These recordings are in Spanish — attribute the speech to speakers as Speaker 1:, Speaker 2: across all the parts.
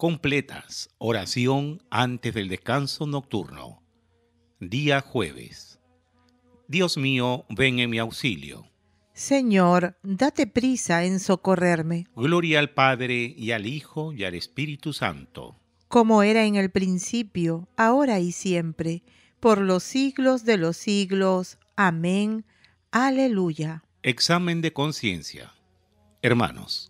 Speaker 1: completas, oración antes del descanso nocturno. Día jueves. Dios mío, ven en mi auxilio.
Speaker 2: Señor, date prisa en socorrerme.
Speaker 1: Gloria al Padre y al Hijo y al Espíritu Santo.
Speaker 2: Como era en el principio, ahora y siempre, por los siglos de los siglos. Amén. Aleluya.
Speaker 1: Examen de conciencia. Hermanos,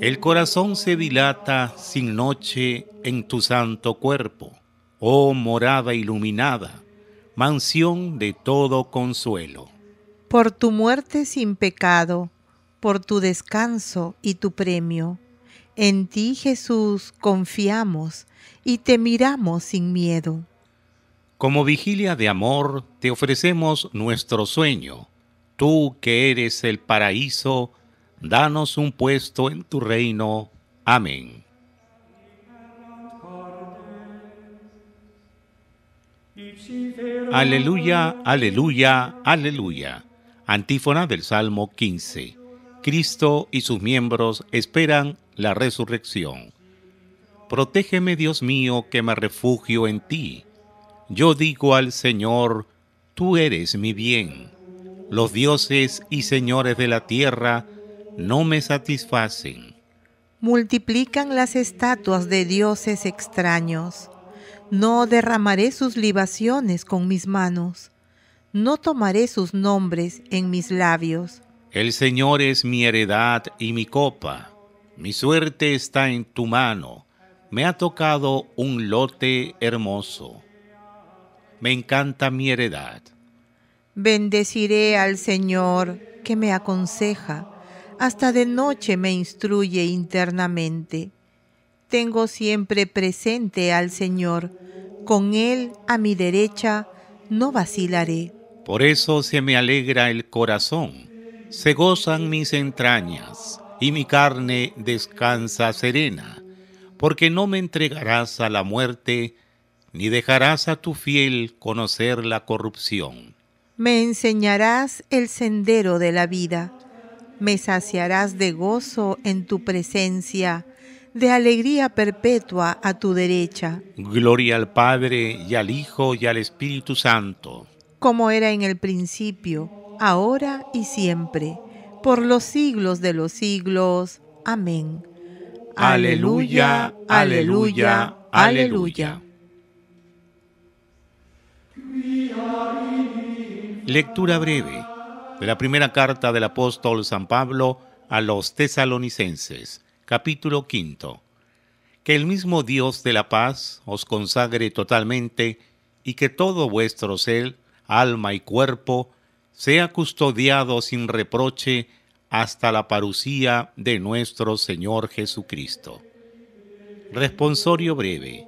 Speaker 1: El corazón se dilata sin noche en tu santo cuerpo, oh morada iluminada, mansión de todo consuelo.
Speaker 2: Por tu muerte sin pecado, por tu descanso y tu premio, en ti Jesús confiamos y te miramos sin miedo.
Speaker 1: Como vigilia de amor te ofrecemos nuestro sueño, tú que eres el paraíso danos un puesto en tu reino. Amén. Aleluya, aleluya, aleluya. Antífona del Salmo 15. Cristo y sus miembros esperan la resurrección. Protégeme, Dios mío, que me refugio en ti. Yo digo al Señor, tú eres mi bien. Los dioses y señores de la tierra no me satisfacen.
Speaker 2: Multiplican las estatuas de dioses extraños. No derramaré sus libaciones con mis manos. No tomaré sus nombres en mis labios.
Speaker 1: El Señor es mi heredad y mi copa. Mi suerte está en tu mano. Me ha tocado un lote hermoso. Me encanta mi heredad.
Speaker 2: Bendeciré al Señor que me aconseja hasta de noche me instruye internamente. Tengo siempre presente al Señor, con Él a mi derecha no vacilaré.
Speaker 1: Por eso se me alegra el corazón, se gozan mis entrañas, y mi carne descansa serena, porque no me entregarás a la muerte, ni dejarás a tu fiel conocer la corrupción.
Speaker 2: Me enseñarás el sendero de la vida me saciarás de gozo en tu presencia, de alegría perpetua a tu derecha.
Speaker 1: Gloria al Padre y al Hijo y al Espíritu Santo.
Speaker 2: Como era en el principio, ahora y siempre, por los siglos de los siglos. Amén. Aleluya, aleluya, aleluya.
Speaker 1: Lectura breve de la primera carta del apóstol San Pablo a los tesalonicenses, capítulo quinto. Que el mismo Dios de la paz os consagre totalmente y que todo vuestro ser, alma y cuerpo sea custodiado sin reproche hasta la parucía de nuestro Señor Jesucristo. Responsorio breve.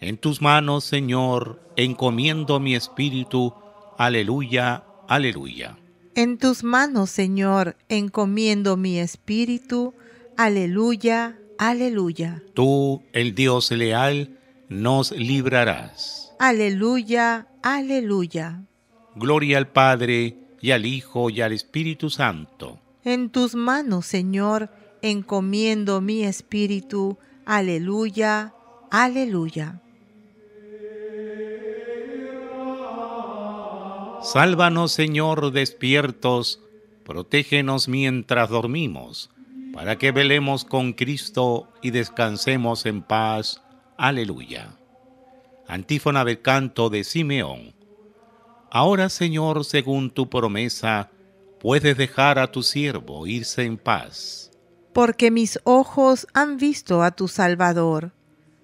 Speaker 1: En tus manos, Señor, encomiendo mi espíritu. Aleluya, aleluya.
Speaker 2: En tus manos, Señor, encomiendo mi espíritu. Aleluya, aleluya.
Speaker 1: Tú, el Dios leal, nos librarás.
Speaker 2: Aleluya, aleluya.
Speaker 1: Gloria al Padre, y al Hijo, y al Espíritu Santo.
Speaker 2: En tus manos, Señor, encomiendo mi espíritu. Aleluya, aleluya.
Speaker 1: Sálvanos, Señor, despiertos, protégenos mientras dormimos, para que velemos con Cristo y descansemos en paz. Aleluya. Antífona del canto de Simeón. Ahora, Señor, según tu promesa, puedes dejar a tu siervo irse en paz.
Speaker 2: Porque mis ojos han visto a tu Salvador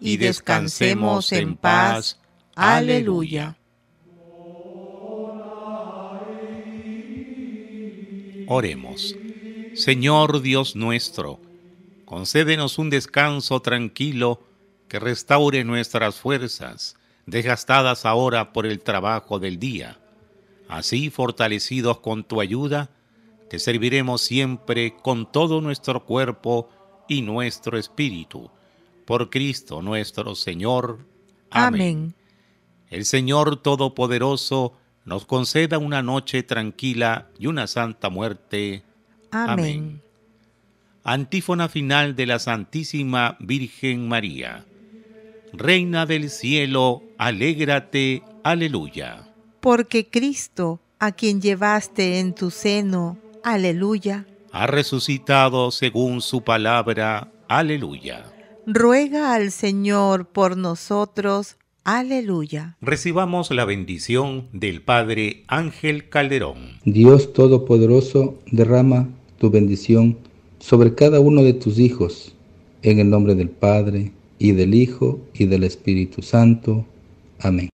Speaker 1: y descansemos en paz. Aleluya. Oremos. Señor Dios nuestro, concédenos un descanso tranquilo que restaure nuestras fuerzas, desgastadas ahora por el trabajo del día. Así, fortalecidos con tu ayuda, te serviremos siempre con todo nuestro cuerpo y nuestro espíritu por Cristo nuestro Señor.
Speaker 2: Amén.
Speaker 1: El Señor Todopoderoso nos conceda una noche tranquila y una santa muerte.
Speaker 2: Amén.
Speaker 1: Antífona final de la Santísima Virgen María. Reina del cielo, alégrate, aleluya.
Speaker 2: Porque Cristo, a quien llevaste en tu seno, aleluya.
Speaker 1: Ha resucitado según su palabra, aleluya
Speaker 2: ruega al Señor por nosotros. Aleluya.
Speaker 1: Recibamos la bendición del Padre Ángel Calderón. Dios Todopoderoso, derrama tu bendición sobre cada uno de tus hijos, en el nombre del Padre, y del Hijo, y del Espíritu Santo. Amén.